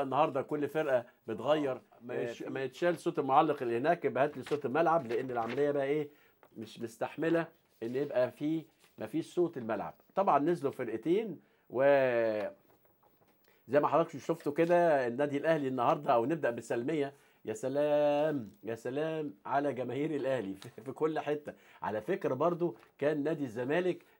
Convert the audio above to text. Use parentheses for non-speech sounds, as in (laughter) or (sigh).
النهارده كل فرقه بتغير آه، ما يتشال صوت المعلق اللي هناك يبقى هات لي صوت الملعب لان العمليه بقى ايه مش مستحمله ان يبقى في ما فيش صوت الملعب طبعا نزلوا فرقتين و زي ما حضراتكم شفتوا كده النادي الاهلي النهارده او نبدا بسلميه يا سلام يا سلام على جماهير الاهلي (laughs) في كل حته على فكره برضو كان نادي الزمالك